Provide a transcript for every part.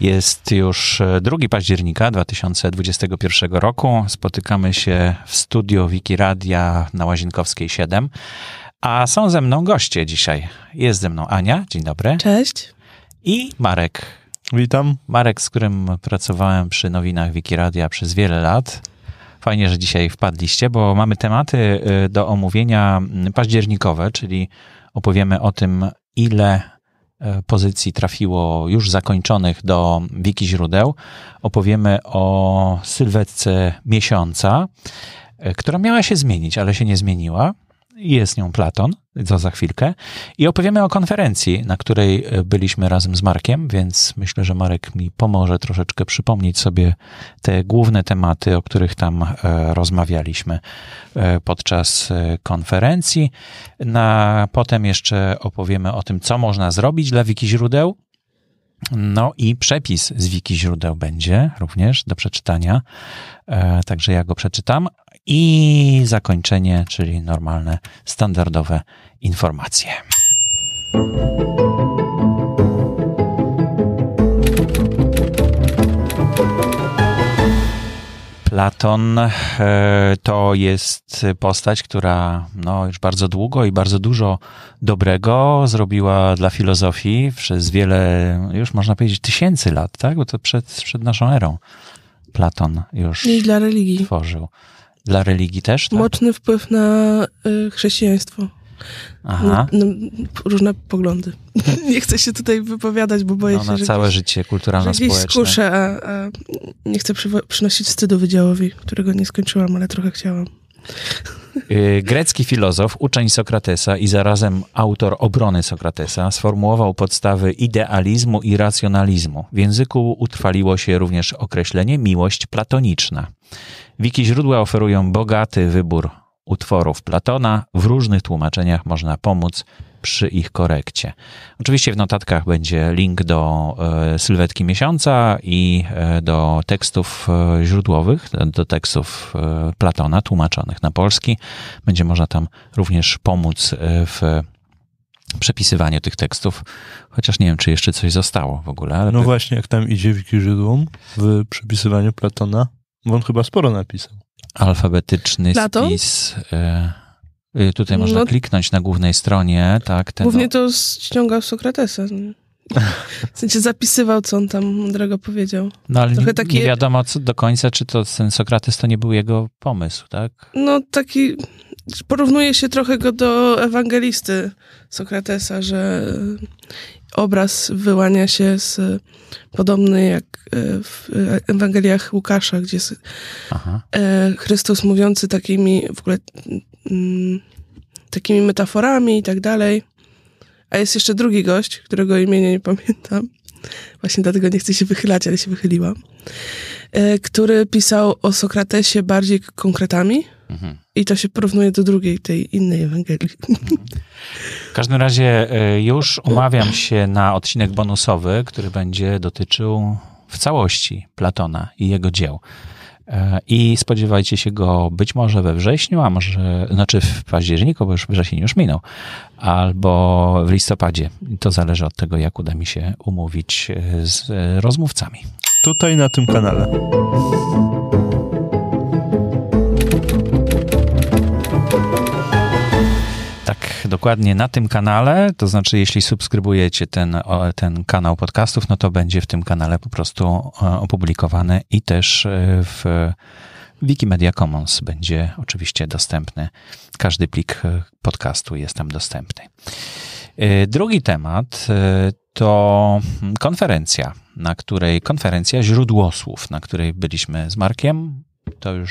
Jest już 2 e, października 2021 roku. Spotykamy się w studio Wikiradia na Łazienkowskiej 7. A są ze mną goście dzisiaj. Jest ze mną Ania, dzień dobry. Cześć. I Marek. Witam. Marek, z którym pracowałem przy nowinach Wikiradia przez wiele lat. Fajnie, że dzisiaj wpadliście, bo mamy tematy y, do omówienia mm, październikowe, czyli opowiemy o tym, ile y, pozycji trafiło już zakończonych do wiki źródeł. Opowiemy o sylwetce miesiąca, y, która miała się zmienić, ale się nie zmieniła. Jest nią Platon co za chwilkę. I opowiemy o konferencji, na której e, byliśmy razem z Markiem, więc myślę, że Marek mi pomoże troszeczkę przypomnieć sobie te główne tematy, o których tam e, rozmawialiśmy e, podczas konferencji. Na, potem jeszcze opowiemy o tym, co można zrobić dla wiki źródeł. No i przepis z wiki źródeł będzie również do przeczytania, także ja go przeczytam, i zakończenie, czyli normalne, standardowe informacje. Platon e, to jest postać, która no, już bardzo długo i bardzo dużo dobrego zrobiła dla filozofii przez wiele, już można powiedzieć, tysięcy lat, tak? Bo to przed, przed naszą erą Platon już I dla religii. tworzył. Dla religii też? Tak? Mocny wpływ na y, chrześcijaństwo. Aha. No, no, różne poglądy. nie chcę się tutaj wypowiadać, bo boję no, się, na że całe gdzieś, życie kulturalno społeczne. skuszę, a, a nie chcę przynosić wstydu wydziałowi, którego nie skończyłam, ale trochę chciałam. Y, grecki filozof, uczeń Sokratesa i zarazem autor obrony Sokratesa sformułował podstawy idealizmu i racjonalizmu. W języku utrwaliło się również określenie miłość platoniczna. Wiki źródła oferują bogaty wybór utworów Platona. W różnych tłumaczeniach można pomóc przy ich korekcie. Oczywiście w notatkach będzie link do e, sylwetki miesiąca i e, do tekstów e, źródłowych, do tekstów Platona tłumaczonych na polski. Będzie można tam również pomóc w przepisywaniu tych tekstów, chociaż nie wiem, czy jeszcze coś zostało w ogóle. no właśnie, jak tam idzie wiki źródłom w przepisywaniu Platona? Bo on chyba sporo napisał. Alfabetyczny Platon? spis. E, y, tutaj można no, kliknąć na głównej stronie, tak? Ten głównie o... to ściągał Sokratesa. W sensie zapisywał, co on tam mądrego powiedział. No ale Trochę taki... nie wiadomo co, do końca, czy to ten Sokrates to nie był jego pomysł, tak? No taki porównuje się trochę go do ewangelisty Sokratesa, że obraz wyłania się z podobny jak e, w Ewangeliach Łukasza, gdzie jest Aha. E, Chrystus mówiący takimi w ogóle mm, takimi metaforami i tak dalej. A jest jeszcze drugi gość, którego imienia nie pamiętam. Właśnie dlatego nie chcę się wychylać, ale się wychyliłam. E, który pisał o Sokratesie bardziej konkretami Mhm. I to się porównuje do drugiej, tej innej Ewangelii. Mhm. W każdym razie e, już umawiam się na odcinek bonusowy, który będzie dotyczył w całości Platona i jego dzieł. E, I spodziewajcie się go być może we wrześniu, a może, znaczy w październiku, bo już wrzesień już minął, albo w listopadzie. To zależy od tego, jak uda mi się umówić e, z rozmówcami. Tutaj na tym kanale. Tak, dokładnie na tym kanale, to znaczy jeśli subskrybujecie ten, ten kanał podcastów, no to będzie w tym kanale po prostu e, opublikowane i też e, w Wikimedia Commons będzie oczywiście dostępny. Każdy plik e, podcastu jest tam dostępny. Drugi temat to konferencja, na której konferencja źródłosłów, na której byliśmy z Markiem. To już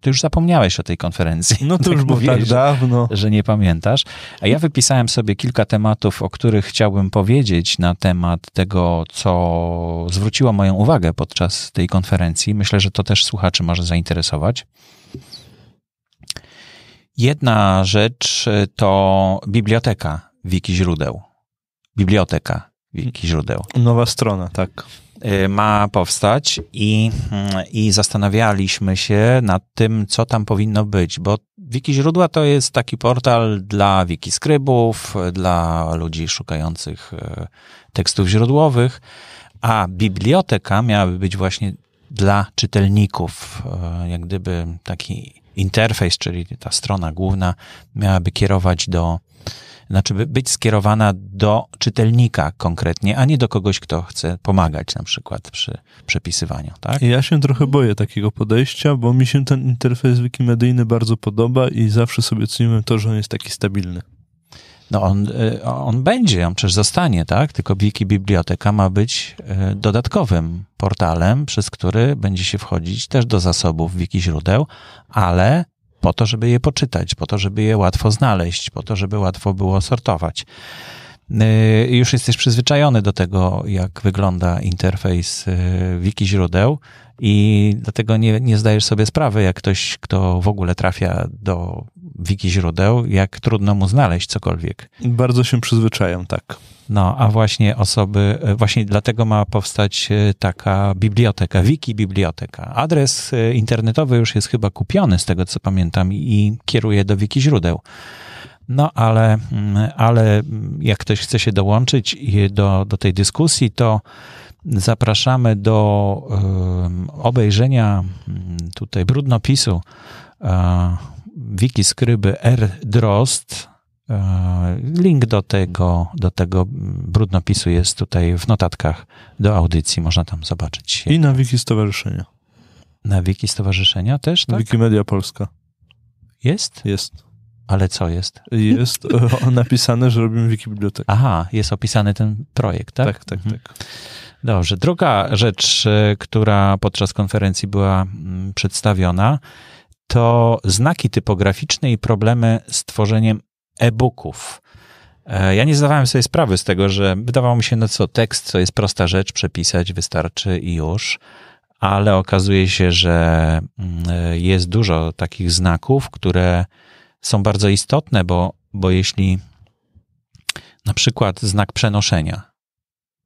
ty już zapomniałeś o tej konferencji. No to tak już było tak dawno. Że nie pamiętasz. A ja wypisałem sobie kilka tematów, o których chciałbym powiedzieć na temat tego, co zwróciło moją uwagę podczas tej konferencji. Myślę, że to też słuchaczy może zainteresować. Jedna rzecz e, to biblioteka wiki źródeł. Biblioteka wiki źródeł. Nowa strona, tak. Y, ma powstać i, mm, i zastanawialiśmy się nad tym, co tam powinno być, bo Wiki Źródła to jest taki portal dla wikiskrybów, dla ludzi szukających y, tekstów źródłowych, a biblioteka miałaby być właśnie dla czytelników, y, jak gdyby taki interfejs, czyli ta strona główna miałaby kierować do znaczy, być skierowana do czytelnika konkretnie, a nie do kogoś, kto chce pomagać na przykład przy przepisywaniu, tak? Ja się trochę boję takiego podejścia, bo mi się ten interfejs wikimedyjny bardzo podoba i zawsze sobie ceniłem to, że on jest taki stabilny. No on, y, on będzie, on przecież zostanie, tak? Tylko Wiki Biblioteka ma być y, dodatkowym portalem, przez który będzie się wchodzić też do zasobów wiki źródeł, ale po to, żeby je poczytać, po to, żeby je łatwo znaleźć, po to, żeby łatwo było sortować. Y, już jesteś przyzwyczajony do tego, jak wygląda interfejs y, wiki źródeł i dlatego nie, nie zdajesz sobie sprawy, jak ktoś, kto w ogóle trafia do wiki źródeł, jak trudno mu znaleźć cokolwiek. Bardzo się przyzwyczają, tak. No, a właśnie osoby, e, właśnie dlatego ma powstać e, taka biblioteka, wiki biblioteka. Adres e, internetowy już jest chyba kupiony, z tego co pamiętam, i kieruje do wiki źródeł. No, ale, mm, ale mm, jak ktoś chce się dołączyć do, do tej dyskusji, to zapraszamy do obejrzenia mm, tutaj brudnopisu wikiskryby R. Drost. E, link do tego, do tego brudnopisu jest tutaj w notatkach do audycji, można tam zobaczyć. I na wiki stowarzyszenia. Na wiki stowarzyszenia też, tak? Wikimedia Polska. Jest? Jest. Ale co jest? Jest e, napisane, że robimy wikibibliotekę. Aha, jest opisany ten projekt, tak? Tak, tak, mhm. tak. Dobrze. Druga rzecz, e, która podczas konferencji była mm, przedstawiona, to znaki typograficzne i problemy z tworzeniem e-booków. E, ja nie zdawałem sobie sprawy z tego, że wydawało mi się, no co, tekst to jest prosta rzecz, przepisać wystarczy i już, ale okazuje się, że mm, jest dużo takich znaków, które są bardzo istotne, bo, bo jeśli na przykład znak przenoszenia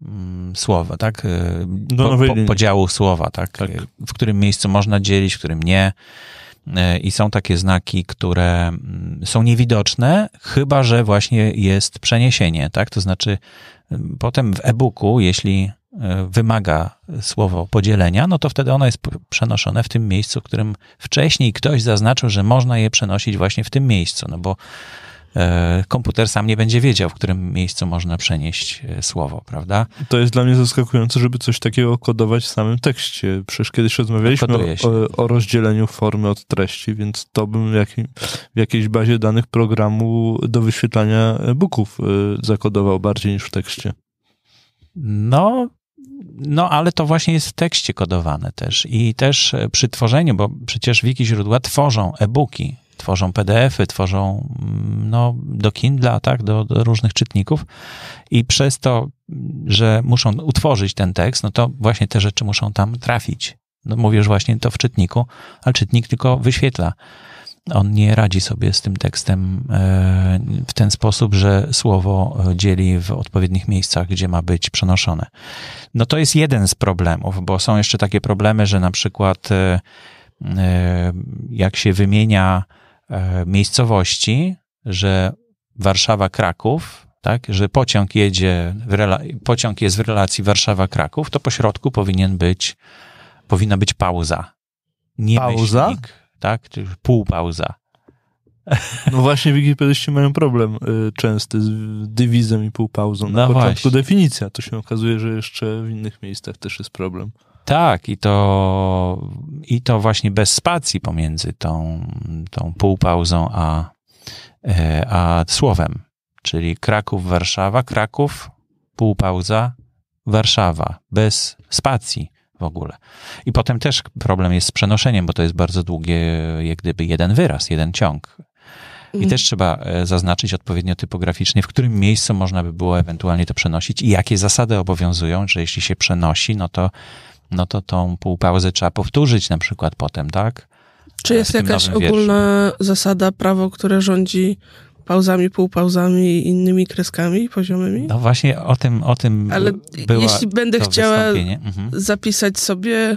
mm, słowa, tak? E, no, po, no, po, podziału słowa, tak? tak? E, w którym miejscu można dzielić, w którym nie E, i są takie znaki, które mm, są niewidoczne, chyba że właśnie jest przeniesienie, tak? To znaczy, mm, potem w e-booku, jeśli e, wymaga słowo podzielenia, no to wtedy ono jest przenoszone w tym miejscu, w którym wcześniej ktoś zaznaczył, że można je przenosić właśnie w tym miejscu, no bo E, komputer sam nie będzie wiedział, w którym miejscu można przenieść e, słowo, prawda? To jest dla mnie zaskakujące, żeby coś takiego kodować w samym tekście. Przecież kiedyś rozmawialiśmy o, o, rozdzieleniu formy od treści, więc to bym w, jakim, w jakiejś bazie danych programu do wyświetlania e-booków e, zakodował bardziej niż w tekście. No, no, ale to właśnie jest w tekście kodowane też. I też przy tworzeniu, bo przecież wiki źródła tworzą e-booki, tworzą PDFy, tworzą mm, no, do Kindle, tak, do, do, różnych czytników i przez to, że muszą utworzyć ten tekst, no to właśnie te rzeczy muszą tam trafić. No, mówisz właśnie to w czytniku, ale czytnik tylko wyświetla. On nie radzi sobie z tym tekstem e, w ten sposób, że słowo e, dzieli w odpowiednich miejscach, gdzie ma być przenoszone. No to jest jeden z problemów, bo są jeszcze takie problemy, że na przykład e, jak się wymienia E, miejscowości, że Warszawa-Kraków, tak, że pociąg jedzie, pociąg jest w relacji Warszawa-Kraków, to po środku powinien być, powinna być pauza. Nie pauza? Myślnik, tak, półpauza. No właśnie wikipedyści mają problem y, częsty z dywizem i półpauzą. Na no początku właśnie. definicja, to się okazuje, że jeszcze w innych miejscach też jest problem. Tak, i to, i to właśnie bez spacji pomiędzy tą, tą półpauzą a, e, a słowem. Czyli Kraków, Warszawa, Kraków, półpauza, Warszawa, bez spacji w ogóle. I potem też problem jest z przenoszeniem, bo to jest bardzo długie, jak gdyby jeden wyraz, jeden ciąg. I mhm. też trzeba e, zaznaczyć odpowiednio typograficznie, w którym miejscu można by było ewentualnie to przenosić i jakie zasady obowiązują, że jeśli się przenosi, no to no to tą półpauzę trzeba powtórzyć na przykład potem, tak? Czy e, jest jakaś ogólna zasada, prawo, które rządzi pauzami, półpauzami i innymi kreskami poziomymi? No właśnie o tym, o tym Ale jeśli będę chciała mhm. zapisać sobie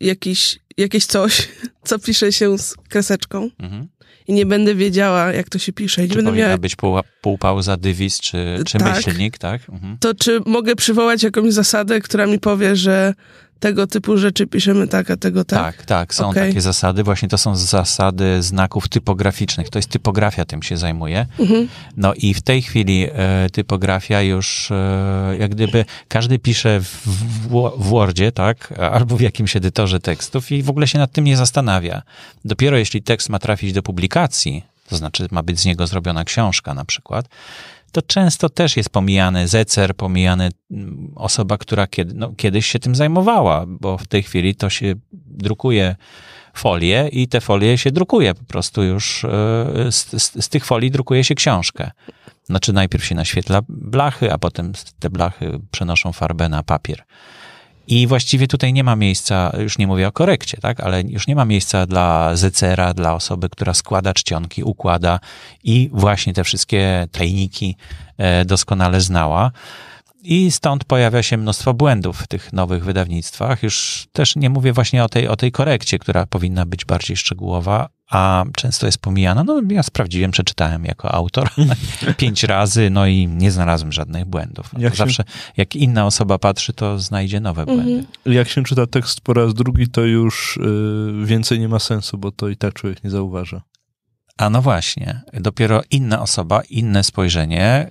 jakiś jakieś coś, co pisze się z kreseczką mhm. i nie będę wiedziała, jak to się pisze. Nie czy będę powinna miała... być pół, półpauza, dywiz, czy, czy tak. myślnik, tak? Mhm. To czy mogę przywołać jakąś zasadę, która mi powie, że tego typu rzeczy piszemy tak, a tego tak? Tak, tak. Są okay. takie zasady. Właśnie to są zasady znaków typograficznych. To jest typografia, tym się zajmuje. Mhm. No i w tej chwili e, typografia już e, jak gdyby każdy pisze w, w, w Wordzie, tak? Albo w jakimś edytorze tekstów i w ogóle się nad tym nie zastanawia. Dopiero jeśli tekst ma trafić do publikacji, to znaczy ma być z niego zrobiona książka na przykład, to często też jest pomijany zecer, pomijany mm, osoba, która kiedy, no, kiedyś się tym zajmowała, bo w tej chwili to się drukuje folie i te folie się drukuje po prostu już, e, z, z, z tych folii drukuje się książkę. Znaczy najpierw się naświetla blachy, a potem te blachy przenoszą farbę na papier. I właściwie tutaj nie ma miejsca, już nie mówię o korekcie, tak, ale już nie ma miejsca dla zecera, dla osoby, która składa czcionki, układa i właśnie te wszystkie tajniki e, doskonale znała. I stąd pojawia się mnóstwo błędów w tych nowych wydawnictwach. Już też nie mówię właśnie o tej, o tej korekcie, która powinna być bardziej szczegółowa, a często jest pomijana. No, ja sprawdziłem, przeczytałem jako autor pięć razy, no i nie znalazłem żadnych błędów. No, jak się... Zawsze, jak inna osoba patrzy, to znajdzie nowe mhm. błędy. Jak się czyta tekst po raz drugi, to już yy, więcej nie ma sensu, bo to i tak człowiek nie zauważa. A no właśnie, dopiero inna osoba, inne spojrzenie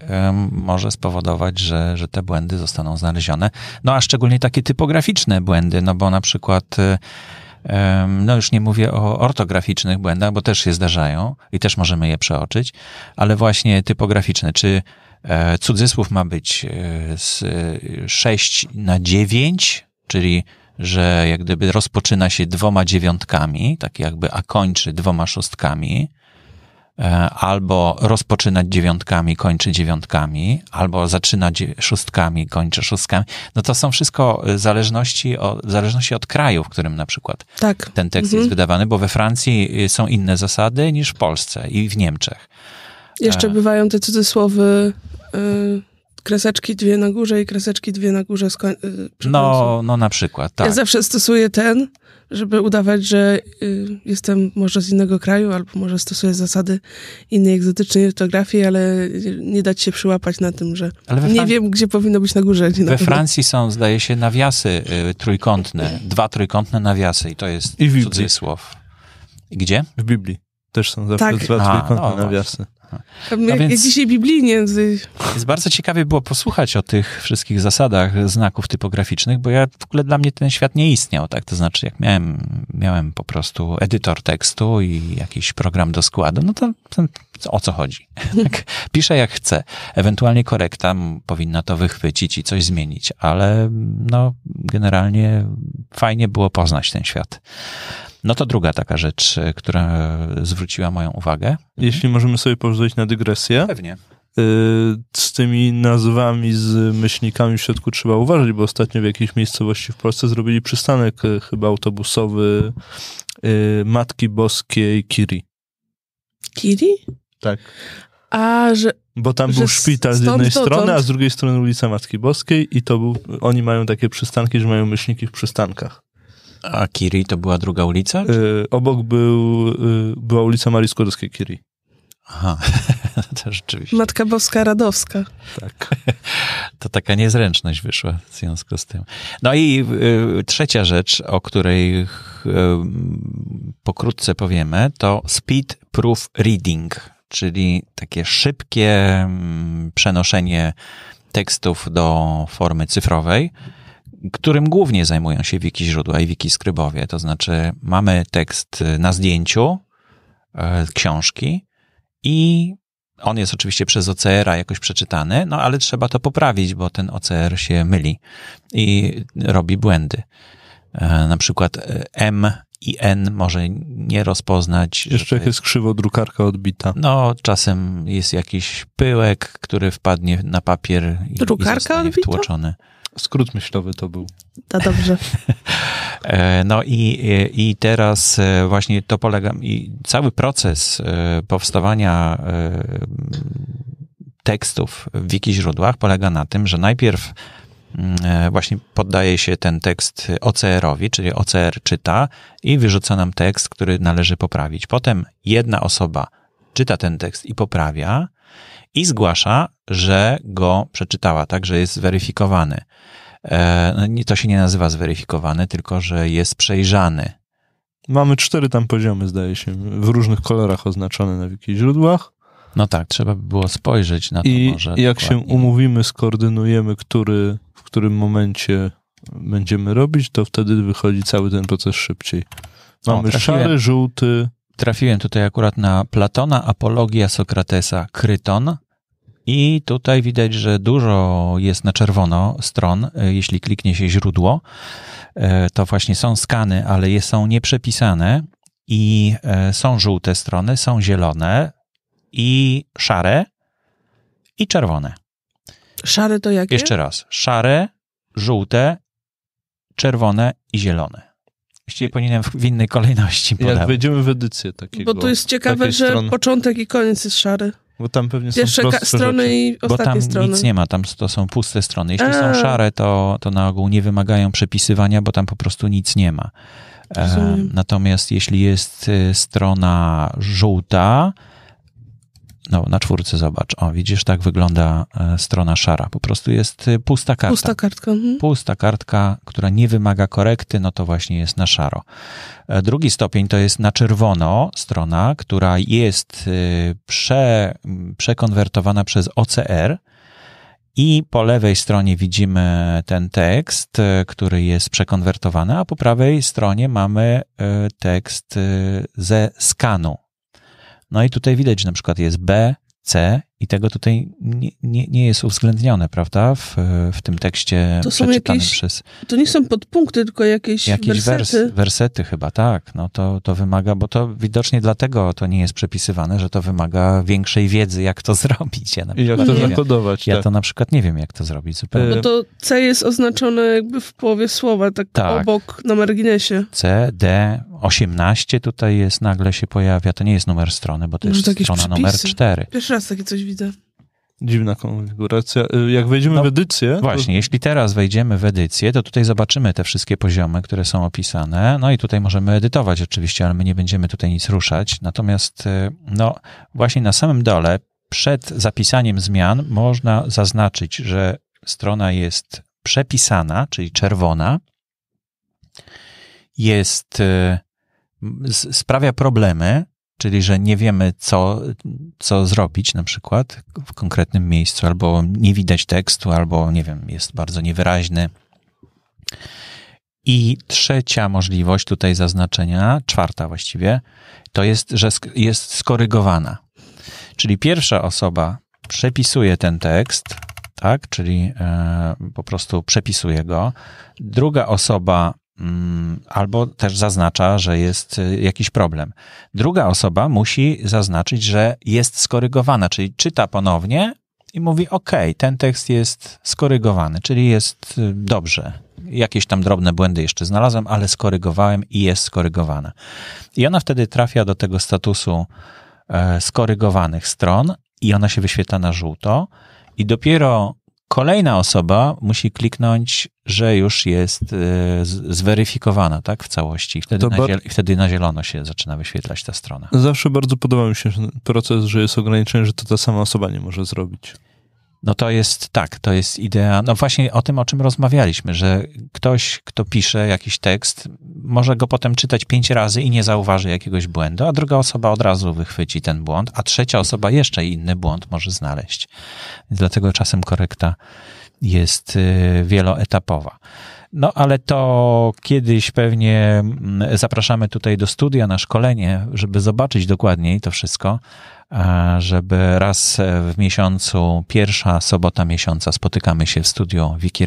może spowodować, że, że te błędy zostaną znalezione. No a szczególnie takie typograficzne błędy, no bo na przykład. Y, no, już nie mówię o ortograficznych błędach, bo też się zdarzają i też możemy je przeoczyć, ale właśnie typograficzne. Czy e, cudzysłów ma być e, z e, 6 na 9, czyli że jak gdyby rozpoczyna się dwoma dziewiątkami, tak jakby, a kończy dwoma szóstkami, E, albo rozpoczynać dziewiątkami, kończy dziewiątkami, albo zaczynać szóstkami, kończy szóstkami. No to są wszystko e, zależności, zależności od kraju, w którym na przykład tak. ten tekst mhm. jest wydawany, bo we Francji e, są inne zasady niż w Polsce i w Niemczech. Jeszcze bywają te cudzysłowy. Y kreseczki dwie na górze i kreseczki dwie na górze. Skoń- no, no na przykład, tak. Ja zawsze stosuję ten, żeby udawać, że y, jestem może z innego kraju, albo może stosuję zasady innej egzotycznej ortografii, ale nie dać się przyłapać na tym, że nie wiem, gdzie powinno być na górze. we na Francji są, zdaje się, nawiasy y, trójkątne, dwa trójkątne nawiasy i to jest I cudzysłow. Gdzie? W Biblii. Też są zawsze tak. dwa trójkątne no, no nawiasy. No więc jest dzisiaj biblijnie. Jest bardzo ciekawie było posłuchać o tych wszystkich zasadach znaków typograficznych, bo ja w ogóle dla mnie ten świat nie istniał, tak? To znaczy, jak miałem, miałem po prostu edytor tekstu i jakiś program do składu, no to, to o co chodzi? Tak? Piszę jak chcę. Ewentualnie korekta powinna to wychwycić i coś zmienić, ale no generalnie fajnie było poznać ten świat. No to druga taka rzecz, e, która zwróciła moją uwagę. Mhm. Jeśli możemy sobie pozwolić na dygresję. Pewnie. E, z tymi nazwami, z myślnikami w środku trzeba uważać, bo ostatnio w jakiejś miejscowości w Polsce zrobili przystanek e, chyba autobusowy Matki Boskiej Kiri. Kiri? Tak. A, że, bo tam był szpital z jednej stąd, strony, stąd. a z drugiej strony ulica Matki Boskiej i to był, oni mają takie przystanki, że mają myślniki w przystankach. A Kiri to była druga ulica? Y, obok był, y, była ulica Marii skłodowskiej Kiri. Aha, to rzeczywiście. Matka Boska Radowska. Tak. To taka niezręczność wyszła w związku z tym. No i y, trzecia rzecz, o której y, pokrótce powiemy, to speed proof reading, czyli takie szybkie mm, przenoszenie tekstów do formy cyfrowej którym głównie zajmują się wiki źródła i wiki skrybowie. To znaczy, mamy tekst y, na zdjęciu y, książki i on jest oczywiście przez OCR-a jakoś przeczytany, no ale trzeba to poprawić, bo ten OCR się myli i robi błędy. E, na przykład e, M i N może nie rozpoznać. Jeszcze jak jest krzywo drukarka odbita. No, czasem jest jakiś pyłek, który wpadnie na papier i, drukarka i zostanie odbita? wtłoczony. Drukarka Skrót myślowy to był. To dobrze. E, no i, e, i teraz e, właśnie to polega, i cały proces powstawania tekstów w wiki źródłach polega na tym, że najpierw mm, właśnie poddaje się ten tekst OCR-owi, czyli OCR czyta i wyrzuca nam tekst, który należy poprawić. Potem jedna osoba czyta ten tekst i poprawia i zgłasza, że go przeczytała, tak, że jest zweryfikowany. E, no, to się nie nazywa zweryfikowany, tylko że jest przejrzany. Mamy cztery tam poziomy, zdaje się, w różnych kolorach oznaczone na wiki źródłach. No tak, trzeba by było spojrzeć na to I może. I jak dokładnie. się umówimy, skoordynujemy, który, w którym momencie będziemy robić, to wtedy wychodzi cały ten proces szybciej. Mamy o, szary, żółty. Trafiłem tutaj akurat na Platona, Apologia Sokratesa, Kryton, i tutaj widać, że dużo jest na czerwono stron. E, jeśli kliknie się źródło, e, to właśnie są skany, ale je są nieprzepisane i e, są żółte strony, są zielone i szare i czerwone. Szare to jakie? Jeszcze raz. Szare, żółte, czerwone i zielone. Właściwie powinienem w innej kolejności podać. Jak wejdziemy w edycję takiego. Bo tu jest ciekawe, że strony. początek i koniec jest szary. Bo tam pewnie Pierwsze są strony rzeczy. i ostatnie Bo tam strony. nic nie ma, tam to są puste strony. Jeśli A. są szare, to, to na ogół nie wymagają przepisywania, bo tam po prostu nic nie ma. E, natomiast jeśli jest e, strona żółta, no, na czwórce zobacz. O, widzisz, tak wygląda e, strona szara. Po prostu jest e, pusta kartka. Pusta kartka. Mhm. Pusta kartka, która nie wymaga korekty, no to właśnie jest na szaro. E, drugi stopień to jest na czerwono strona, która jest prze, przekonwertowana przez OCR. I po lewej stronie widzimy ten tekst, który jest przekonwertowany, a po prawej stronie mamy tekst ze skanu no i tutaj widać, że na przykład jest B, C i tego tutaj nie, nie, nie jest uwzględnione, prawda, w, w tym tekście to przeczytanym jakieś, przez... To nie są podpunkty, tylko jakieś, jakieś wersety. Wers, wersety chyba, tak. No to, to wymaga, bo to widocznie dlatego to nie jest przepisywane, że to wymaga większej wiedzy, jak to zrobić. Ja I jak to zakodować. Ja tak. to na przykład nie wiem, jak to zrobić zupełnie. Bo no to C jest oznaczone jakby w połowie słowa, tak, tak. obok, na marginesie. C, D, 18 tutaj jest, nagle się pojawia, to nie jest numer strony, bo to no jest strona numer 4. Pierwszy raz takie coś widzę. Dziwna konfiguracja. Y, jak wejdziemy no, w edycję. Właśnie, to... jeśli teraz wejdziemy w edycję, to tutaj zobaczymy te wszystkie poziomy, które są opisane. No i tutaj możemy edytować oczywiście, ale my nie będziemy tutaj nic ruszać. Natomiast, y, no, właśnie na samym dole, przed zapisaniem zmian, można zaznaczyć, że strona jest przepisana, czyli czerwona. Jest y, sprawia problemy, czyli że nie wiemy, co, co zrobić na przykład w konkretnym miejscu, albo nie widać tekstu, albo nie wiem, jest bardzo niewyraźny. I trzecia możliwość tutaj zaznaczenia, czwarta właściwie, to jest, że jest skorygowana. Czyli pierwsza osoba przepisuje ten tekst, tak, czyli e, po prostu przepisuje go. Druga osoba Mm, albo też zaznacza, że jest y, jakiś problem. Druga osoba musi zaznaczyć, że jest skorygowana, czyli czyta ponownie i mówi: OK, ten tekst jest skorygowany, czyli jest y, dobrze. Jakieś tam drobne błędy jeszcze znalazłem, ale skorygowałem i jest skorygowana. I ona wtedy trafia do tego statusu e, skorygowanych stron i ona się wyświetla na żółto. I dopiero Kolejna osoba musi kliknąć, że już jest y, zweryfikowana, tak, w całości. I wtedy, na, wtedy na zielono się zaczyna wyświetlać ta strona. Zawsze bardzo podoba mi się proces, że jest ograniczenie, że to ta sama osoba nie może zrobić. No to jest tak, to jest idea. No właśnie o tym, o czym rozmawialiśmy, że ktoś, kto pisze jakiś tekst, może go potem czytać pięć razy i nie zauważy jakiegoś błędu, a druga osoba od razu wychwyci ten błąd, a trzecia osoba jeszcze inny błąd może znaleźć. Dlatego czasem korekta jest y, wieloetapowa. No ale to kiedyś pewnie mm, zapraszamy tutaj do studia na szkolenie, żeby zobaczyć dokładniej to wszystko, żeby raz e, w miesiącu, pierwsza sobota miesiąca spotykamy się w studiu Wiki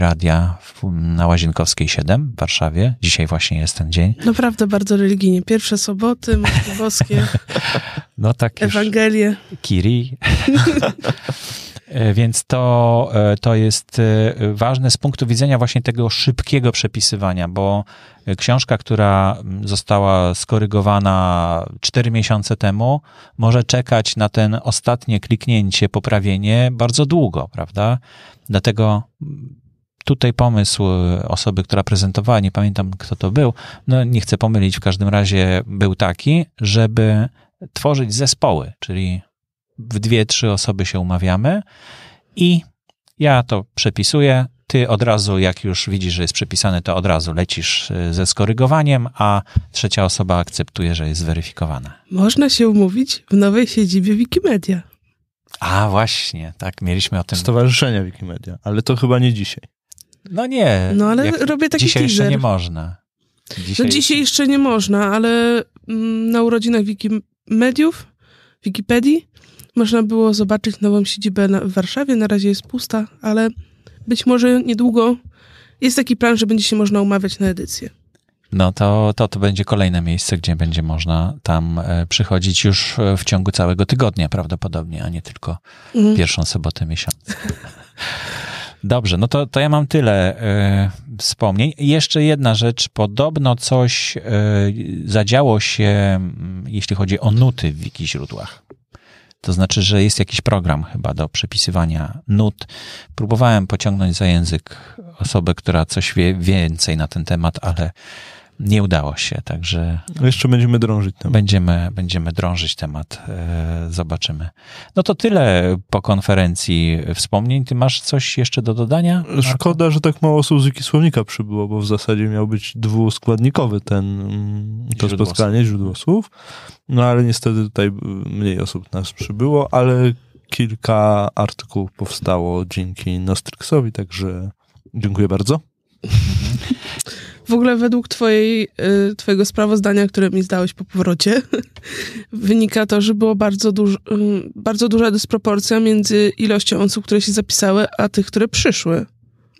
na Łazienkowskiej 7 w Warszawie. Dzisiaj właśnie jest ten dzień. Naprawdę bardzo religijnie. Pierwsze soboty, Matki Boskie, no tak Ewangelie. Kiri. E, więc to, e, to jest e, ważne z punktu widzenia właśnie tego szybkiego przepisywania, bo książka, która została skorygowana 4 miesiące temu, może czekać na ten ostatnie kliknięcie, poprawienie bardzo długo, prawda? Dlatego tutaj pomysł osoby, która prezentowała, nie pamiętam kto to był, no nie chcę pomylić, w każdym razie był taki, żeby tworzyć zespoły, czyli w dwie, trzy osoby się umawiamy i ja to przepisuję. Ty od razu, jak już widzisz, że jest przepisane, to od razu lecisz e, ze skorygowaniem, a trzecia osoba akceptuje, że jest zweryfikowana. Można się umówić w nowej siedzibie Wikimedia. A właśnie, tak, mieliśmy o tym. Stowarzyszenia Wikimedia, ale to chyba nie dzisiaj. No nie. No ale jak, robię taki Dzisiaj teaser. jeszcze nie można. Dzisiaj... No dzisiaj jeszcze nie można, ale mm, na urodzinach Wikimediów, Wikipedii można było zobaczyć nową siedzibę w Warszawie, na razie jest pusta, ale być może niedługo jest taki plan, że będzie się można umawiać na edycję. No to, to to będzie kolejne miejsce, gdzie będzie można tam e, przychodzić już e, w ciągu całego tygodnia prawdopodobnie, a nie tylko mhm. pierwszą sobotę miesiąca. Dobrze, no to, to ja mam tyle y, wspomnień. jeszcze jedna rzecz. Podobno coś zadziało się, mm, jeśli chodzi o nuty w wiki źródłach. To znaczy, że jest jakiś program chyba do przepisywania nut. Próbowałem pociągnąć za język osobę, która coś wie więcej na ten temat, ale nie udało się, także... No jeszcze będziemy drążyć temat. Będziemy, będziemy drążyć temat, e, zobaczymy. No to tyle po konferencji wspomnień. Ty masz coś jeszcze do dodania? Szkoda, że tak mało Suzuki Słownika przybyło, bo w zasadzie miał być dwuskładnikowy ten, mm, to źródło spotkanie, słów. źródło słów. No ale niestety tutaj mniej osób nas przybyło, ale kilka artykułów powstało dzięki Nostrixowi, także dziękuję bardzo. W ogóle według twojej, y, twojego sprawozdania, które mi zdałeś po powrocie, wynika to, że było bardzo, duż, y, bardzo duża dysproporcja między ilością osób, które się zapisały, a tych, które przyszły.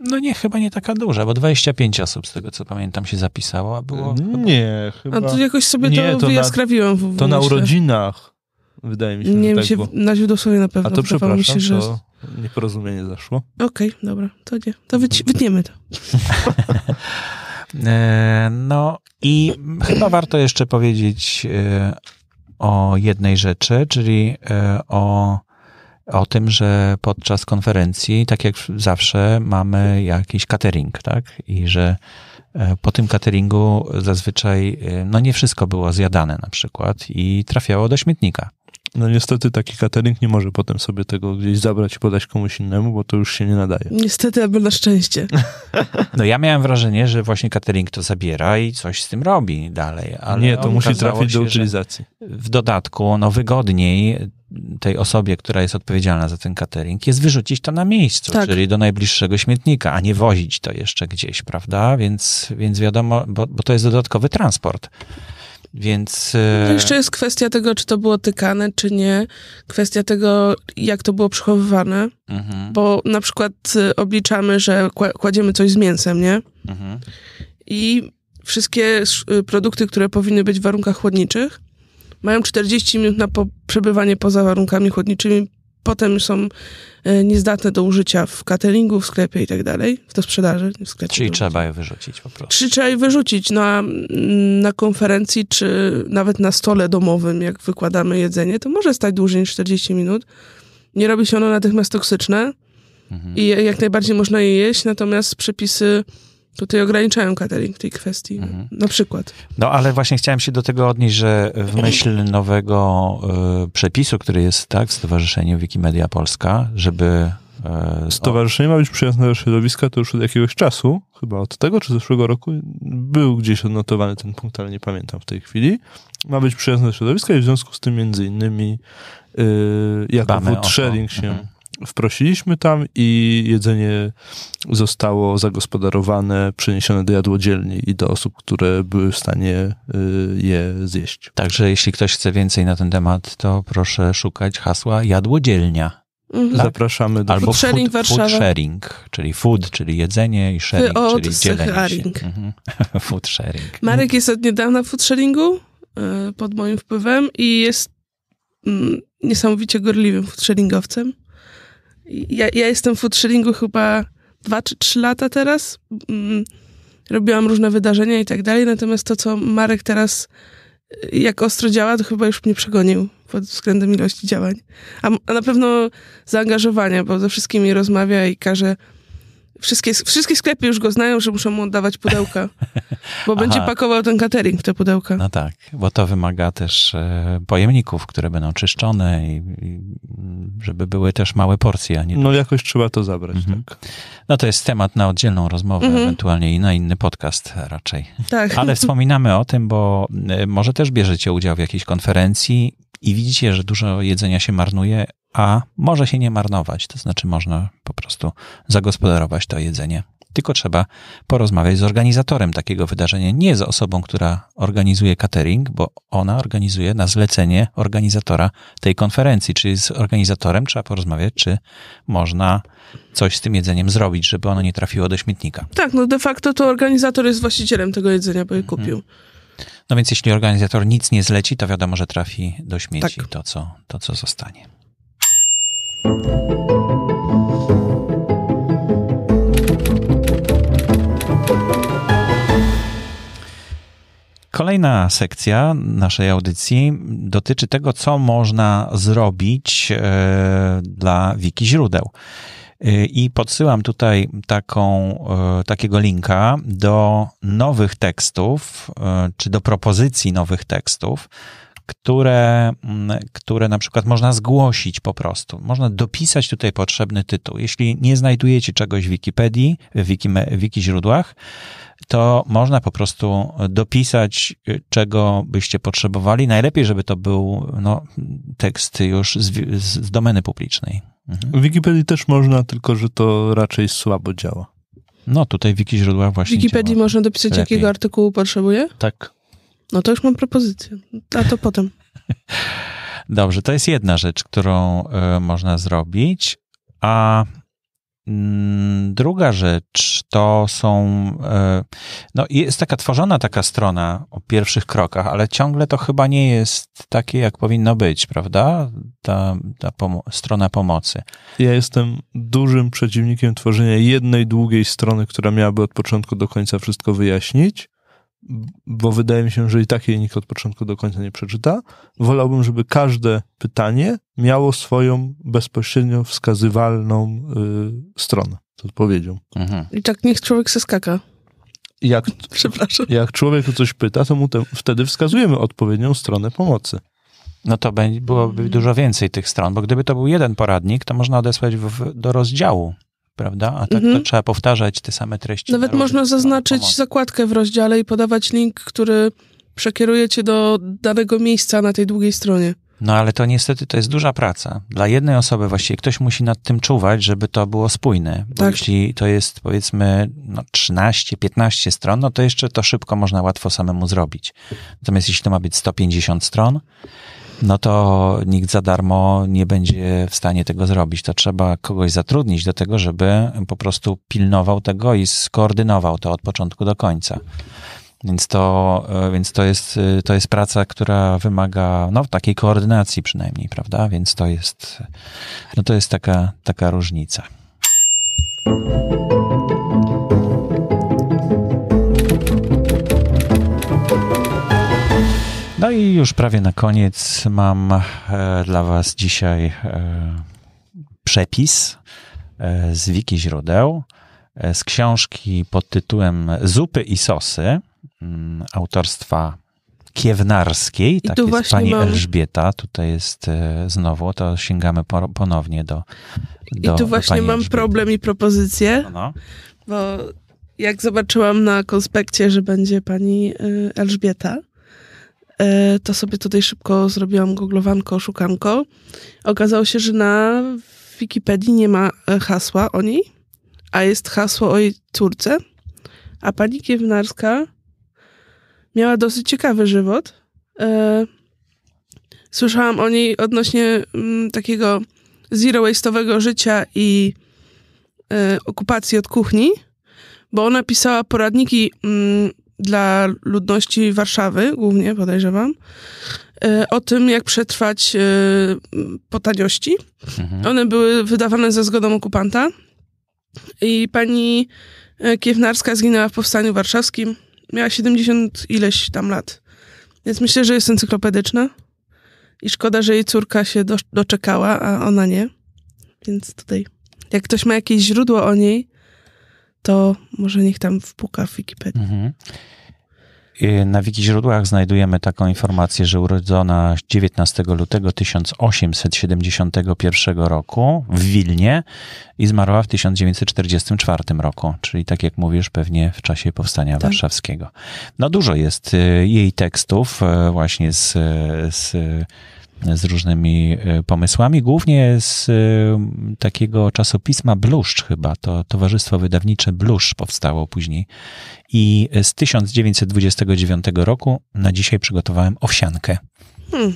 No nie, chyba nie taka duża, bo 25 osób z tego co pamiętam się zapisało, a było... Nie, chyba... A to jakoś sobie nie, to, to wyjaskrawiłem. Na, to na urodzinach, wydaje mi się, Nie, mi tak się, na Źródłosłowie na pewno. A to przepraszam, mi się, że... to nieporozumienie zaszło. Okej, okay, dobra, to nie. To wytniemy to. E, no i chyba warto jeszcze powiedzieć e, o jednej rzeczy, czyli e, o, o tym, że podczas konferencji, tak jak zawsze, mamy jakiś catering, tak? I że po tym cateringu zazwyczaj, no nie wszystko było zjadane na przykład i trafiało do śmietnika. No niestety taki catering nie może potem sobie tego gdzieś zabrać i podać komuś innemu, bo to już się nie nadaje. Niestety, albo na szczęście. No ja miałem wrażenie, że właśnie catering to zabiera i coś z tym robi dalej. Ale nie, to musi trafić się, do utylizacji. W dodatku, no wygodniej tej osobie, która jest odpowiedzialna za ten catering, jest wyrzucić to na miejscu, tak. czyli do najbliższego śmietnika, a nie wozić to jeszcze gdzieś, prawda? Więc, więc wiadomo, bo, bo to jest dodatkowy transport. Więc. No e, jeszcze jest kwestia tego, czy to było tykane, czy nie. Kwestia tego, jak to było przechowywane. Mhm. Bo na przykład e, obliczamy, że kładziemy coś z mięsem, nie? Mhm. I wszystkie y, produkty, które powinny być w warunkach chłodniczych, mają 40 minut na po przebywanie poza warunkami chłodniczymi potem są e, niezdatne do użycia w cateringu, w sklepie i tak dalej, w do sprzedaży. W sklepie Czyli trzeba je wyrzucić po prostu. Czy trzeba je wyrzucić na, na konferencji, czy nawet na stole domowym, jak wykładamy jedzenie, to może stać dłużej niż 40 minut. Nie robi się ono natychmiast toksyczne mhm. i jak najbardziej można je jeść, natomiast przepisy Tutaj ograniczają catering w tej kwestii, mhm. na przykład. No ale właśnie chciałem się do tego odnieść, że w myśl nowego y, przepisu, który jest tak w Stowarzyszeniu Wikimedia Polska, żeby e, Stowarzyszenie ma być przyjazne do środowiska, to już od jakiegoś czasu, chyba od tego czy zeszłego roku, był gdzieś odnotowany ten punkt, ale nie pamiętam w tej chwili. Ma być przyjazne do środowiska i w związku z tym między innymi yy, jako Dbamy sharing się mhm wprosiliśmy tam i jedzenie zostało zagospodarowane, przeniesione do jadłodzielni i do osób, które były w stanie y, je zjeść. Także jeśli ktoś chce więcej na ten temat, to proszę szukać hasła jadłodzielnia. Mhm. Tak? Zapraszamy do Albo food sharing, food, food sharing, czyli food, czyli jedzenie i sharing, czyli dzielenie się. Mhm. food sharing. Marek jest od niedawna w food sharingu y, pod moim wpływem i jest mm, niesamowicie gorliwym foodsharingowcem ja, ja jestem w foodsharingu chyba dwa czy trzy lata teraz. Mm, robiłam różne wydarzenia i tak dalej, natomiast to, co Marek teraz y, jak ostro działa, to chyba już mnie przegonił pod względem ilości działań. A, a na pewno zaangażowania, bo ze wszystkimi rozmawia i każe Wszystkie, wszystkie sklepy już go znają, że muszą mu oddawać pudełka, bo będzie pakował ten catering w te pudełka. No tak, bo to wymaga też e, pojemników, które będą czyszczone i, i żeby były też małe porcje, a nie... No jakoś trzeba to zabrać, mhm. tak. No to jest temat na oddzielną rozmowę, mhm. ewentualnie i na inny podcast raczej. Tak. Ale wspominamy o tym, bo e, może też bierzecie udział w jakiejś konferencji i widzicie, że dużo jedzenia się marnuje, a może się nie marnować, to znaczy można po prostu zagospodarować to jedzenie. Tylko trzeba porozmawiać z organizatorem takiego wydarzenia, nie z osobą, która organizuje catering, bo ona organizuje na zlecenie organizatora tej konferencji, czyli z organizatorem trzeba porozmawiać, czy można coś z tym jedzeniem zrobić, żeby ono nie trafiło do śmietnika. Tak, no de facto to organizator jest właścicielem tego jedzenia, bo je mhm. kupił. No więc jeśli organizator nic nie zleci, to wiadomo, że trafi do śmieci tak. to, co, to, co zostanie. Kolejna sekcja naszej audycji dotyczy tego, co można zrobić e, dla wiki źródeł. E, I podsyłam tutaj taką, e, takiego linka do nowych tekstów, czy do propozycji nowych tekstów, które, mm, które na przykład można zgłosić po prostu. Można dopisać tutaj potrzebny tytuł. Jeśli nie znajdujecie czegoś w Wikipedii, w wiki, wiki źródłach, to można po prostu dopisać, y, czego byście potrzebowali. Najlepiej, żeby to był no, tekst już z, z domeny publicznej. Mhm. W Wikipedii też można, tylko że to raczej słabo działa. No tutaj wiki źródła właśnie. W Wikipedii można dopisać, lepiej. jakiego artykułu potrzebuje? Tak. No to już mam propozycję, a to potem. Dobrze, to jest jedna rzecz, którą y, można zrobić, a mm, druga rzecz to są, e, no jest taka tworzona taka strona o pierwszych krokach, ale ciągle to chyba nie jest takie, jak powinno być, prawda? Ta, ta pomo strona pomocy. Ja jestem dużym przeciwnikiem tworzenia jednej długiej strony, która miałaby od początku do końca wszystko wyjaśnić bo wydaje mi się, że i tak jej nikt od początku do końca nie przeczyta. Wolałbym, żeby każde pytanie miało swoją bezpośrednio wskazywalną y, stronę z odpowiedzią. Mhm. I tak niech człowiek se skaka. Jak, Przepraszam. jak człowiek o coś pyta, to mu te, wtedy wskazujemy odpowiednią stronę pomocy. No to byłoby dużo więcej tych stron, bo gdyby to był jeden poradnik, to można odesłać w, do rozdziału prawda? A tak mhm. to trzeba powtarzać te same treści. Nawet można zaznaczyć zakładkę w rozdziale i podawać link, który przekieruje cię do danego miejsca na tej długiej stronie. No ale to niestety to jest duża praca. Dla jednej osoby właściwie ktoś musi nad tym czuwać, żeby to było spójne. Bo tak. jeśli to jest powiedzmy no, 13-15 stron, no to jeszcze to szybko można łatwo samemu zrobić. Natomiast jeśli to ma być 150 stron, no to nikt za darmo nie będzie w stanie tego zrobić. To trzeba kogoś zatrudnić do tego, żeby po prostu pilnował tego i skoordynował to od początku do końca. Więc to, e, więc to, jest, e, to jest praca, która wymaga no, takiej koordynacji przynajmniej, prawda? Więc to jest, no, to jest taka, taka różnica. No i już prawie na koniec mam e, dla Was dzisiaj e, przepis e, z wiki źródeł z książki pod tytułem Zupy i sosy mm, autorstwa Kiewnarskiej. I tak jest pani mam... Elżbieta. Tutaj jest znowu, to sięgamy ponownie do. do I tu właśnie mam Elżbiety. problem i propozycję. No, no. Bo jak zobaczyłam na konspekcie, że będzie pani Elżbieta, E, to sobie tutaj szybko zrobiłam googlowanko, szukanko. Okazało się, że na Wikipedii nie ma e, hasła o niej, a jest hasło o jej córce. A pani Kiewnarska miała dosyć ciekawy żywot. E, słyszałam o niej odnośnie mm, takiego zero waste'owego życia i okupacji od kuchni, bo ona pisała poradniki mm, dla ludności Warszawy, głównie podejrzewam, e, o tym, jak przetrwać e, po taniości. Mhm. One były wydawane ze zgodą okupanta i pani e, Kiewnarska zginęła w Powstaniu Warszawskim. Miała 70 ileś tam lat. Więc myślę, że jest encyklopedyczna i szkoda, że jej córka się doczekała, a ona nie. Więc tutaj, jak ktoś ma jakieś źródło o niej, to może niech tam wpuka w Wikipedii. Mhm. Y, na wiki źródłach znajdujemy taką informację, że urodzona 19 lutego 1871 roku w Wilnie i zmarła w 1944 roku, czyli tak jak mówisz, pewnie w czasie powstania tak. warszawskiego. No dużo jest y, jej tekstów y, właśnie z, z z różnymi e, pomysłami, głównie z e, takiego czasopisma Bluszcz chyba, to Towarzystwo Wydawnicze Bluszcz powstało później i z 1929 roku na dzisiaj przygotowałem owsiankę. Hmm,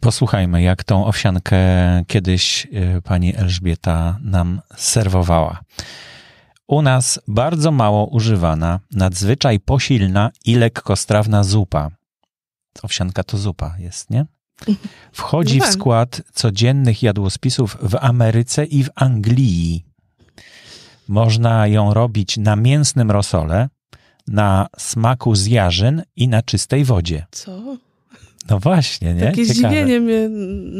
Posłuchajmy, jak tą owsiankę kiedyś e, pani Elżbieta nam serwowała. U nas bardzo mało używana, nadzwyczaj posilna i lekkostrawna zupa. Owsianka to zupa jest, nie? Wchodzi w no tak. skład codziennych jadłospisów w Ameryce i w Anglii. Można ją robić na mięsnym rosole, na smaku z jarzyn i na czystej wodzie. Co? No właśnie, nie? Takie Ciekawe. zdziwienie mnie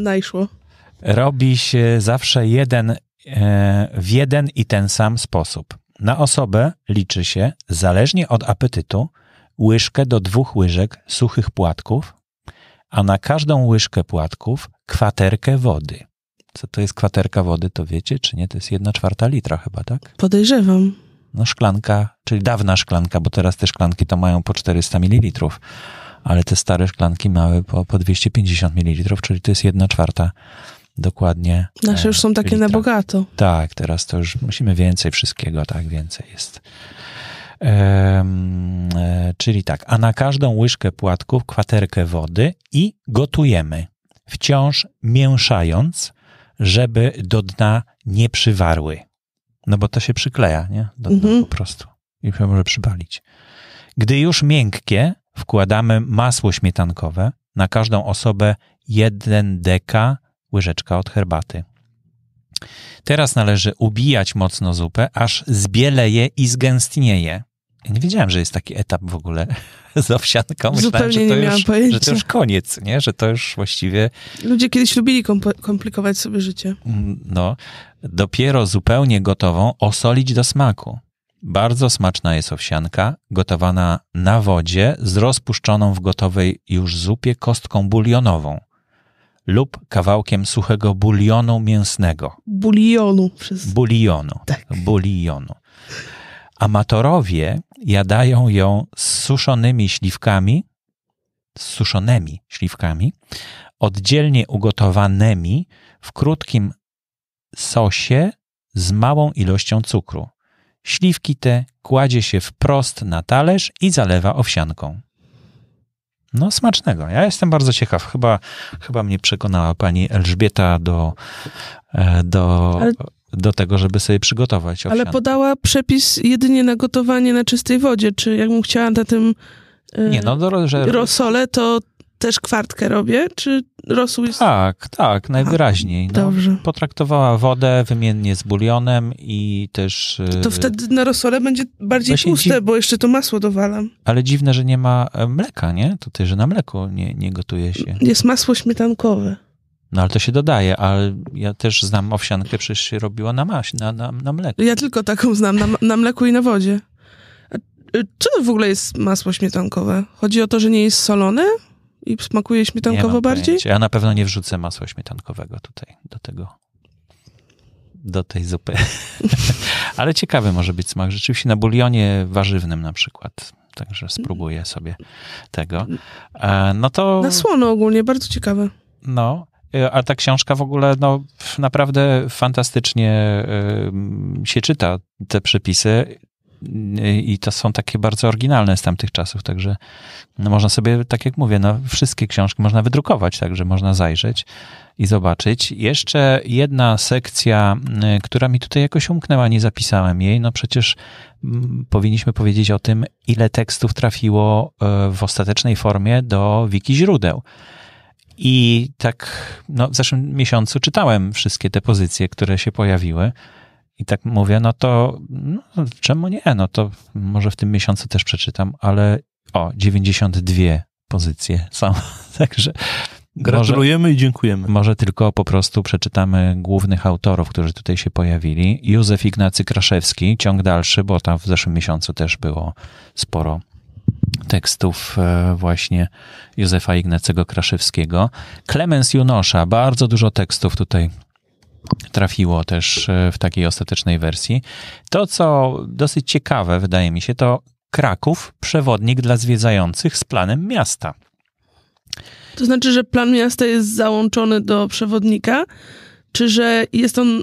najszło. Robi się zawsze jeden e, w jeden i ten sam sposób. Na osobę liczy się, zależnie od apetytu, łyżkę do dwóch łyżek suchych płatków a na każdą łyżkę płatków kwaterkę wody. Co to jest kwaterka wody, to wiecie, czy nie? To jest jedna czwarta litra chyba, tak? Podejrzewam. No szklanka, czyli dawna szklanka, bo teraz te szklanki to mają po 400 ml, ale te stare szklanki małe po, po 250 ml, czyli to jest jedna czwarta dokładnie. Nasze e, już są takie litra. na bogato. Tak, teraz to już musimy więcej wszystkiego, tak, więcej jest. E, czyli tak, a na każdą łyżkę płatków kwaterkę wody i gotujemy, wciąż mięszając, żeby do dna nie przywarły. No bo to się przykleja, nie? Do dna mhm. po prostu. I się może przybalić. Gdy już miękkie, wkładamy masło śmietankowe, na każdą osobę 1 deka łyżeczka od herbaty. Teraz należy ubijać mocno zupę, aż zbieleje i zgęstnieje. Ja nie wiedziałem, że jest taki etap w ogóle z owsianką. Myślałem, Zupełnie że to, nie już, pojęcia. że to już koniec, nie? że to już właściwie... Ludzie kiedyś lubili komplikować sobie życie. Mm, no, dopiero zupełnie gotową osolić do smaku. Bardzo smaczna jest owsianka, gotowana na wodzie z rozpuszczoną w gotowej już zupie kostką bulionową lub kawałkiem suchego bulionu mięsnego. Bulionu. Przez... Bulionu. Tak. Bulionu. Amatorowie jadają ją z suszonymi śliwkami, z suszonymi śliwkami, oddzielnie ugotowanymi w krótkim sosie z małą ilością cukru. Śliwki te kładzie się wprost na talerz i zalewa owsianką. No, smacznego. Ja jestem bardzo ciekaw. Chyba, chyba mnie przekonała pani Elżbieta do. E, do Ale do tego, żeby sobie przygotować owsiankę. Ale podała przepis jedynie na gotowanie na czystej wodzie, czy jakbym chciała na tym yy, Nie, no, do, no, że... rosole, to też kwartkę robię, czy rosół jest... Tak, tak, najwyraźniej. A, no, dobrze. Potraktowała wodę wymiennie z bulionem i też... To, e, to wtedy na rosole będzie bardziej puste, bo jeszcze to masło dowalam. Ale dziwne, że nie ma e, mleka, nie? To że na mleku nie, nie gotuje się. Jest masło śmietankowe. No ale to się dodaje, ale ja też znam owsiankę, przecież się robiło na, maś, na, na, na mleku. Ja tylko taką znam, na, na mleku i na wodzie. Czy w ogóle jest masło śmietankowe? Chodzi o to, że nie jest solone i smakuje śmietankowo bardziej? Pojęcia. Ja na pewno nie wrzucę masła śmietankowego tutaj do tego. Do tej zupy. ale ciekawy może być smak. Rzeczywiście na bulionie warzywnym na przykład. Także spróbuję sobie tego. E, no to. Na słono ogólnie, bardzo ciekawe. No. Y, a ta książka w ogóle no, naprawdę fantastycznie y, się czyta, te przepisy. Y, I to są takie bardzo oryginalne z tamtych czasów, także no, można sobie, tak jak mówię, no, wszystkie książki można wydrukować, także można zajrzeć i zobaczyć. Jeszcze jedna sekcja, która mi tutaj jakoś umknęła, nie zapisałem jej. No przecież mm, powinniśmy powiedzieć o tym, ile tekstów trafiło w ostatecznej formie do wiki źródeł. I tak no, w zeszłym miesiącu czytałem wszystkie te pozycje, które się pojawiły. I tak mówię, no to no, czemu nie? No to może w tym miesiącu też przeczytam, ale o, 92 pozycje są. Także. Gratulujemy może, i dziękujemy. Może tylko po prostu przeczytamy głównych autorów, którzy tutaj się pojawili. Józef Ignacy Kraszewski, ciąg dalszy, bo tam w zeszłym miesiącu też było sporo tekstów e, właśnie Józefa Ignacego Kraszewskiego. Klemens Junosza, bardzo dużo tekstów tutaj trafiło też e, w takiej ostatecznej wersji. To, co dosyć ciekawe, wydaje mi się, to Kraków, przewodnik dla zwiedzających z planem miasta. To znaczy, że plan miasta jest załączony do przewodnika, czy że jest on e,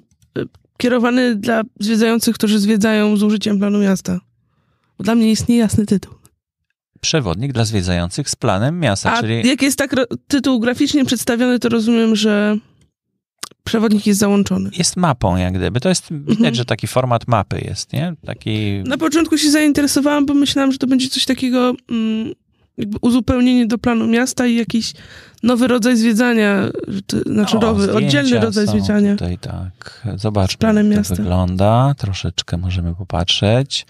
kierowany dla zwiedzających, którzy zwiedzają z użyciem planu miasta? Bo dla mnie jest niejasny tytuł przewodnik dla zwiedzających z planem miasta. A czyli... jak jest tak tytuł graficznie przedstawiony, to rozumiem, że przewodnik jest załączony. Jest mapą, jak gdyby. To jest widać, mhm. że taki format mapy jest, nie? Taki... Na początku się zainteresowałam, bo myślałam, że to będzie coś takiego. Mm, jakby uzupełnienie do planu miasta i jakiś nowy rodzaj zwiedzania, to, znaczy nowy, oddzielny rodzaj zwiedzania. Tutaj tak. Zobaczmy, jak to miasta. wygląda. Troszeczkę możemy popatrzeć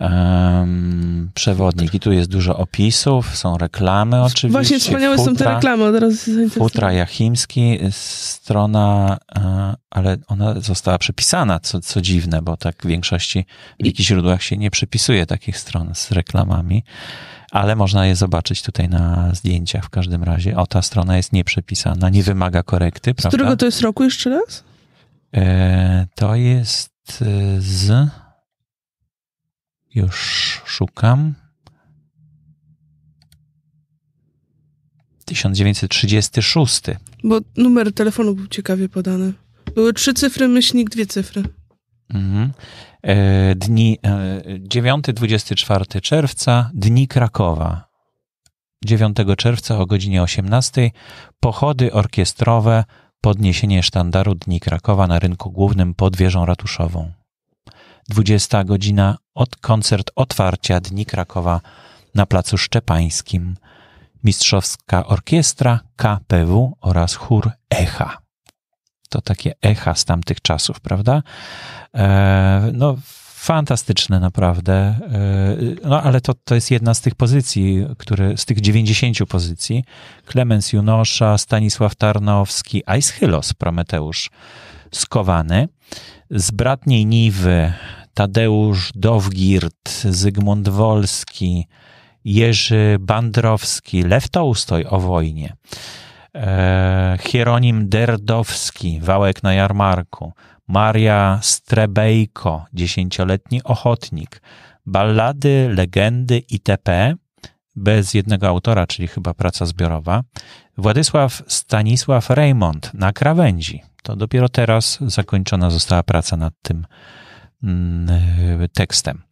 um, przewodnik i tu jest dużo opisów, są reklamy oczywiście. Właśnie wspaniałe futra, są te reklamy, od razu Futra Jachimski, y, strona, e, ale ona została przepisana, co, co dziwne, bo tak w większości jakichś źródłach się nie przepisuje takich stron z reklamami, ale można je zobaczyć tutaj na zdjęciach w każdym razie. O, ta strona jest nieprzepisana, nie wymaga korekty, prawda? Z którego to jest roku jeszcze raz? E, to jest y, z... Już szukam. 1936. Bo numer telefonu był ciekawie podany. Były trzy cyfry, myślnik, dwie cyfry. Mhm. E, dni 9-24 e, czerwca, Dni Krakowa. 9 czerwca o godzinie 18 pochody orkiestrowe, podniesienie sztandaru Dni Krakowa na rynku głównym pod wieżą ratuszową. 20 godzina od koncert otwarcia Dni Krakowa na Placu Szczepańskim. Mistrzowska Orkiestra KPW oraz chór Echa. To takie echa z tamtych czasów, prawda? E, no, Fantastyczne naprawdę. E, no ale to, to jest jedna z tych pozycji, które, z tych 90 pozycji. Klemens Junosza, Stanisław Tarnowski, Aischylos Prometeusz Skowany. Z bratniej Niwy Tadeusz Dowgirt, Zygmunt Wolski, Jerzy Bandrowski, Lew Tołstoj o wojnie, e, Hieronim Derdowski, Wałek na jarmarku, Maria Strebejko, dziesięcioletni ochotnik, ballady, legendy itp. Bez jednego autora, czyli chyba praca zbiorowa. Władysław Stanisław Raymond na krawędzi. To dopiero teraz zakończona została praca nad tym mm, y, tekstem.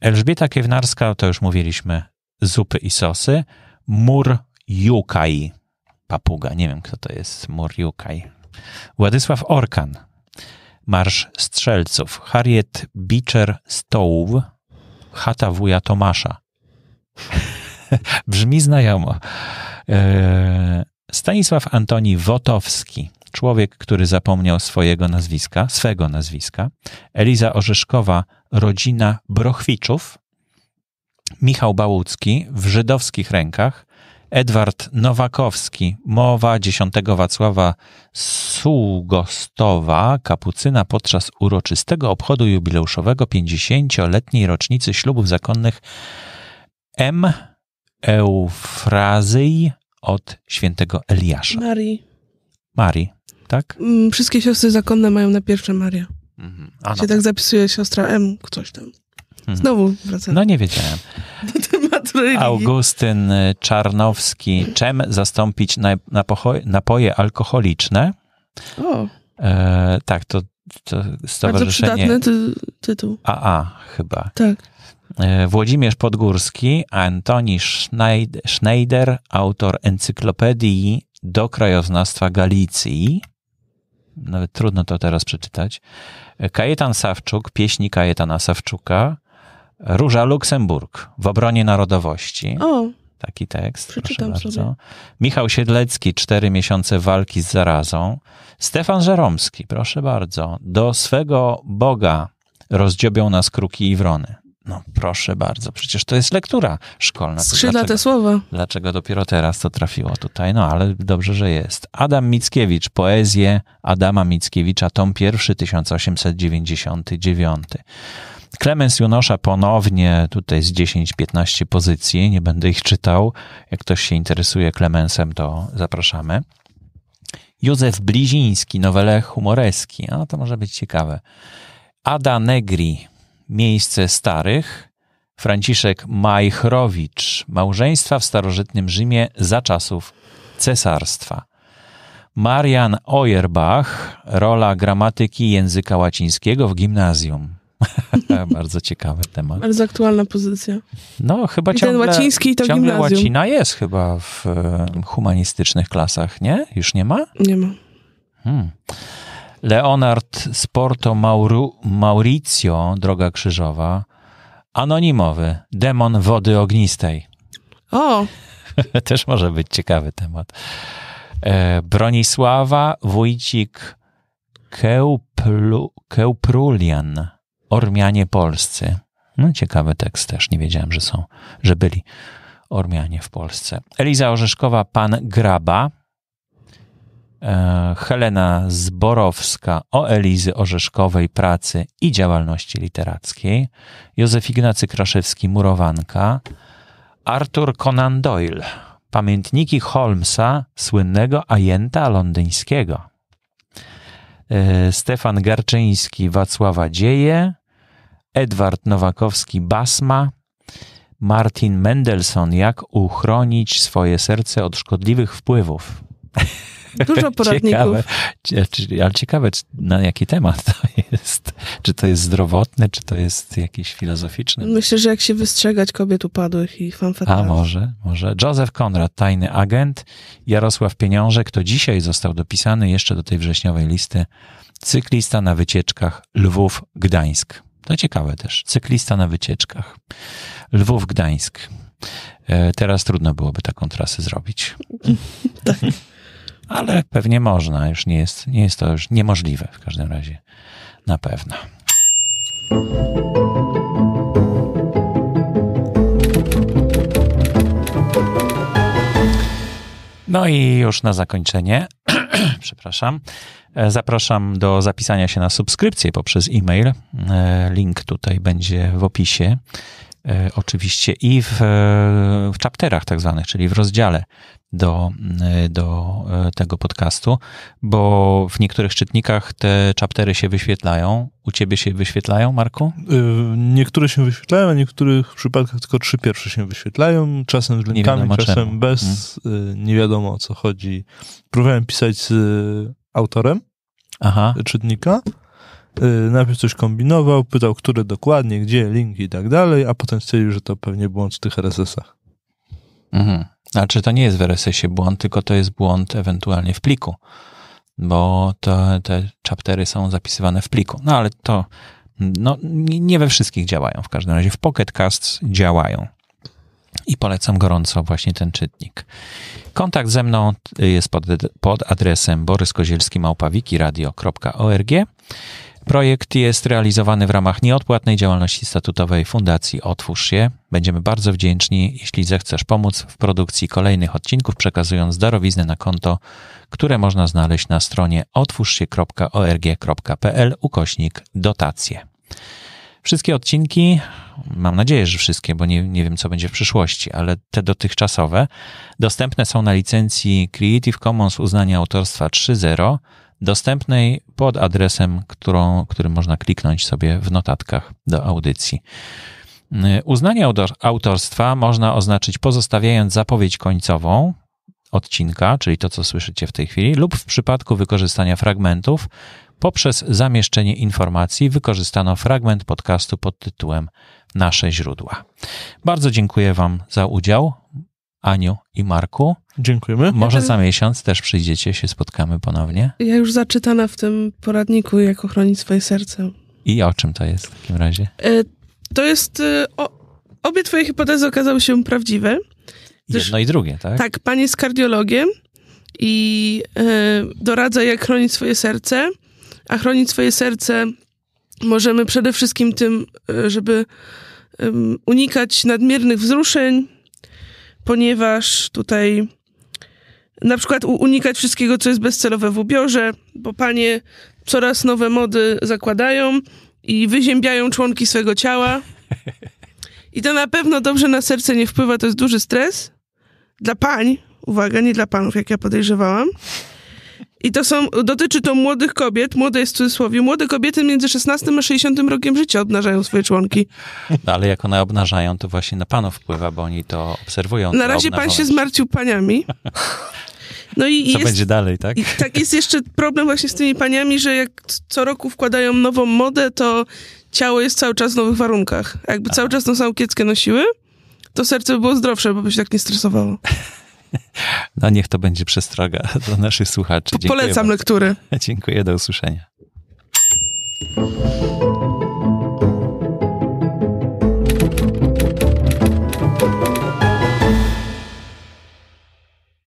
Elżbieta Kiewnarska, to już mówiliśmy, zupy i sosy. Mur Jukaj, papuga, nie wiem kto to jest, Mur Jukaj. Władysław Orkan, Marsz Strzelców, Harriet Beecher Stowe, Chata wuja Tomasza. Brzmi znajomo. E, Stanisław Antoni Wotowski, człowiek, który zapomniał swojego nazwiska, swego nazwiska. Eliza Orzeszkowa, rodzina Brochwiczów. Michał Bałucki w żydowskich rękach. Edward Nowakowski, mowa 10 Wacława Sługostowa, kapucyna podczas uroczystego obchodu jubileuszowego 50-letniej rocznicy ślubów zakonnych M. Eufrazyj od świętego Eliasza. Marii. Marii, tak? Mm, wszystkie siostry zakonne mają na pierwsze Maria. Mhm. A no. Się tak, tak. zapisuje siostra M, ktoś tam. Mhm. Znowu wracam. No nie wiedziałem. Do religii. Augustyn e, Czarnowski. Czem zastąpić napoje alkoholiczne? O. E, tak, to, to stowarzyszenie... Bardzo przydatny tytuł. AA chyba. Tak. E, Włodzimierz Podgórski, Antoni Schneider, autor encyklopedii do krajoznawstwa Galicji. Nawet trudno to teraz przeczytać. E, Kajetan Sawczuk, pieśni Kajetana Sawczuka. Róża Luksemburg w obronie narodowości. O. Taki tekst. Przeczytam proszę bardzo. Sobie. Michał Siedlecki, cztery miesiące walki z zarazą. Stefan Żeromski, proszę bardzo. Do swego Boga rozdziobią nas kruki i wrony. No proszę bardzo, przecież to jest lektura szkolna. Skrzydla te słowa. Dlaczego dopiero teraz to trafiło tutaj? No ale dobrze, że jest. Adam Mickiewicz, poezję Adama Mickiewicza, tom pierwszy, 1899. Klemens Junosza ponownie tutaj z 10-15 pozycji, nie będę ich czytał. Jak ktoś się interesuje Klemensem, to zapraszamy. Józef Bliziński, nowele humoreski, a to może być ciekawe. Ada Negri, Miejsce Starych. Franciszek Majchrowicz, Małżeństwa w starożytnym Rzymie za czasów cesarstwa. Marian Ojerbach, rola gramatyki języka łacińskiego w gimnazjum. Bardzo ciekawy temat. Bardzo aktualna pozycja. No, chyba I ciągle, ten łaciński to ciągle gimnazjum. łacina jest chyba w e, humanistycznych klasach, nie? Już nie ma? Nie ma. Hmm. Leonard Sporto Mauru, Mauricio, Droga Krzyżowa, anonimowy, demon wody ognistej. O! Też może być ciekawy temat. E, Bronisława Wójcik Keuplu, Keuprulian. Ormianie polscy. No ciekawy tekst też, nie wiedziałem, że są, że byli Ormianie w Polsce. Eliza Orzeszkowa, pan Graba. E, Helena Zborowska o Elizy Orzeszkowej pracy i działalności literackiej, Józef Ignacy Kraszewski Murowanka, Arthur Conan Doyle, pamiętniki Holmesa, słynnego ajenta londyńskiego, e, Stefan Garczyński Wacława Dzieje, Edward Nowakowski-Basma, Martin Mendelssohn, jak uchronić swoje serce od szkodliwych wpływów. Dużo poradników. Ciekawe, ale ciekawe, na jaki temat to jest. Czy to jest zdrowotne, czy to jest jakiś filozoficzny? Myślę, że jak się wystrzegać kobiet upadłych i fanfatów. A może, może. Joseph Konrad, tajny agent. Jarosław Pieniążek, to dzisiaj został dopisany jeszcze do tej wrześniowej listy. Cyklista na wycieczkach Lwów-Gdańsk. To ciekawe też. Cyklista na wycieczkach. Lwów, Gdańsk. E, teraz trudno byłoby taką trasę zrobić. tak. Ale pewnie można, już nie jest, nie jest to już niemożliwe w każdym razie. Na pewno. No i już na zakończenie, przepraszam, e, zapraszam do zapisania się na subskrypcję poprzez e-mail. E, link tutaj będzie w opisie. E, oczywiście i w, e, w chapterach tak zwanych, czyli w rozdziale do, e, do tego podcastu, bo w niektórych czytnikach te chaptery się wyświetlają. U ciebie się wyświetlają, Marku? Niektóre się wyświetlają, a w niektórych przypadkach tylko trzy pierwsze się wyświetlają. Czasem z linkami, czasem czemu. bez. Hmm? Nie wiadomo o co chodzi. Próbowałem pisać z autorem Aha. czytnika Y, najpierw coś kombinował, pytał, które dokładnie, gdzie, linki i tak dalej, a potem stwierdził, że to pewnie błąd w tych RSS-ach. Mhm. Znaczy to nie jest w RSS-ie błąd, tylko to jest błąd ewentualnie w pliku, bo to, te chaptery są zapisywane w pliku. No ale to no, nie we wszystkich działają. W każdym razie w Pocket Cast działają. I polecam gorąco właśnie ten czytnik. Kontakt ze mną jest pod, pod adresem boryskozielskimałpawikiradio.org. Projekt jest realizowany w ramach nieodpłatnej działalności statutowej Fundacji Otwórz się. Będziemy bardzo wdzięczni, jeśli zechcesz pomóc w produkcji kolejnych odcinków, przekazując darowiznę na konto, które można znaleźć na stronie otwórzsie.org.pl ukośnik dotacje. Wszystkie odcinki, mam nadzieję, że wszystkie, bo nie, nie wiem co będzie w przyszłości, ale te dotychczasowe, dostępne są na licencji Creative Commons uznania autorstwa 3.0 dostępnej pod adresem, którą, który można kliknąć sobie w notatkach do audycji. Y, uznanie autorstwa można oznaczyć pozostawiając zapowiedź końcową odcinka, czyli to, co słyszycie w tej chwili, lub w przypadku wykorzystania fragmentów poprzez zamieszczenie informacji wykorzystano fragment podcastu pod tytułem Nasze źródła. Bardzo dziękuję Wam za udział. Aniu i Marku. Dziękujemy. Może za miesiąc też przyjdziecie, się spotkamy ponownie. Ja już zaczytana w tym poradniku, jak ochronić swoje serce. I o czym to jest w takim razie? E, to jest. E, o, obie Twoje hipotezy okazały się prawdziwe. Gdyż, Jedno i drugie, tak? Tak, pan jest kardiologiem i e, doradza, jak chronić swoje serce. A chronić swoje serce możemy przede wszystkim tym, żeby unikać nadmiernych wzruszeń, ponieważ tutaj na przykład unikać wszystkiego, co jest bezcelowe w ubiorze, bo panie coraz nowe mody zakładają i wyziębiają członki swojego ciała. I to na pewno dobrze na serce nie wpływa, to jest duży stres. Dla pań, uwaga, nie dla panów, jak ja podejrzewałam. I to są, dotyczy to młodych kobiet, młode jest w cudzysłowie, młode kobiety między 16 a 60 rokiem życia obnażają swoje członki. No, ale jak one obnażają, to właśnie na panów wpływa, bo oni to obserwują. Na razie obnażone. pan się zmarcił paniami. No i Co jest, będzie dalej, tak? I, tak, jest jeszcze problem właśnie z tymi paniami, że jak co roku wkładają nową modę, to ciało jest cały czas w nowych warunkach. Jakby cały czas tą samą kieckę nosiły, to serce by było zdrowsze, bo by się tak nie stresowało. No niech to będzie przestroga dla naszych słuchaczy. Dziękuję Polecam bardzo. lektury. Dziękuję, do usłyszenia.